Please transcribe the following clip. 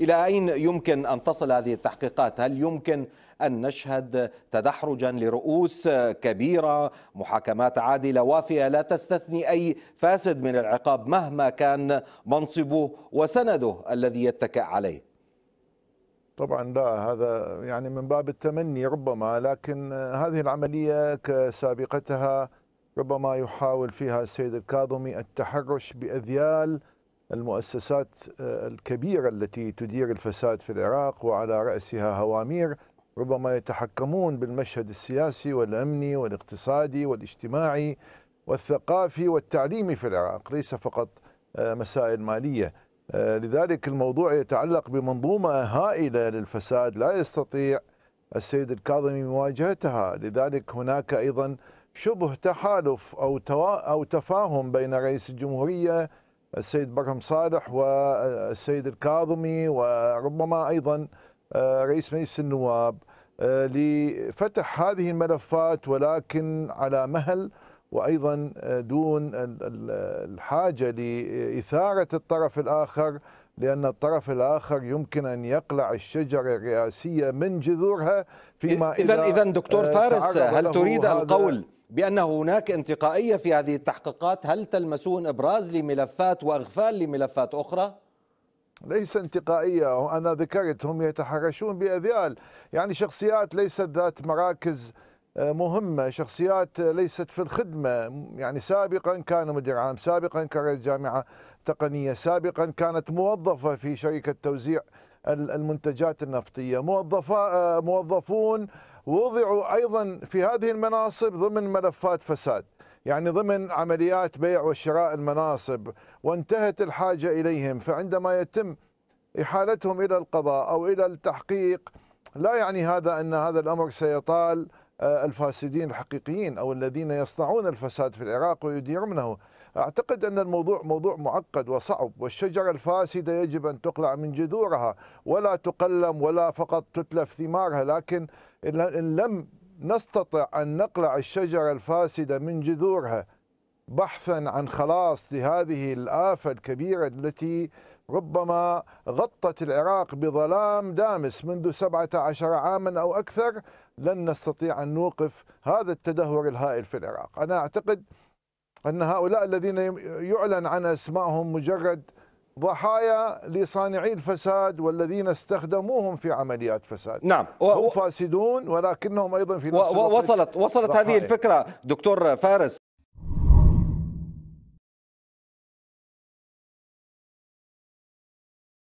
إلى أين يمكن أن تصل هذه التحقيقات هل يمكن أن نشهد تدحرجا لرؤوس كبيرة محاكمات عادلة وافية لا تستثني أي فاسد من العقاب مهما كان منصبه وسنده الذي يتكأ عليه طبعا لا هذا يعني من باب التمني ربما لكن هذه العملية كسابقتها ربما يحاول فيها السيد الكاظمي التحرش بأذيال المؤسسات آه، الكبيرة التي تدير الفساد في العراق وعلى رأسها هوامير ربما يتحكمون بالمشهد السياسي والأمني والاقتصادي والاجتماعي والثقافي والتعليمي في العراق ليس فقط آه، مسائل مالية آه، لذلك الموضوع يتعلق بمنظومة هائلة للفساد لا يستطيع السيد الكاظمي مواجهتها لذلك هناك أيضا شبه تحالف أو, أو تفاهم بين رئيس الجمهورية السيد برهم صالح والسيد الكاظمي وربما أيضا آه، رئيس مجلس النواب آه، لفتح هذه الملفات ولكن على مهل وأيضا آه، دون الحاجة لإثارة الطرف الآخر لأن الطرف الآخر يمكن أن يقلع الشجرة الرئاسية من جذورها فيما إذا إذا دكتور فارس هل تريد القول بأن هناك انتقائية في هذه التحقيقات هل تلمسون إبراز لملفات وإغفال لملفات أخرى؟ ليس انتقائية أنا ذكرت هم يتحرشون بأذيال يعني شخصيات ليست ذات مراكز آه، مهمة شخصيات ليست في الخدمة يعني سابقا كان مدير عام سابقا كانت جامعة تقنية سابقا كانت موظفة في شركة توزيع المنتجات النفطية آه، موظفون وضعوا ايضا في هذه المناصب ضمن ملفات فساد يعني ضمن عمليات بيع وشراء المناصب وانتهت الحاجه اليهم فعندما يتم احالتهم الى القضاء او الى التحقيق لا يعني هذا ان هذا الامر سيطال آه، الفاسدين الحقيقيين او الذين يصنعون الفساد في العراق ويديرونه اعتقد ان الموضوع موضوع معقد وصعب والشجره الفاسده يجب ان تقلع من جذورها ولا تقلم ولا فقط تتلف ثمارها لكن إن لم نستطع أن نقلع الشجرة الفاسدة من جذورها بحثا عن خلاص لهذه الآفة الكبيرة التي ربما غطت العراق بظلام دامس منذ 17 عاما أو أكثر لن نستطيع أن نوقف هذا التدهور الهائل في العراق أنا أعتقد أن هؤلاء الذين يعلن عن أسمائهم مجرد ضحايا لصانعي الفساد والذين استخدموهم في عمليات فساد نعم و... هم فاسدون ولكنهم ايضا في نفس و... وصلت وصلت ضحايا. هذه الفكره دكتور فارس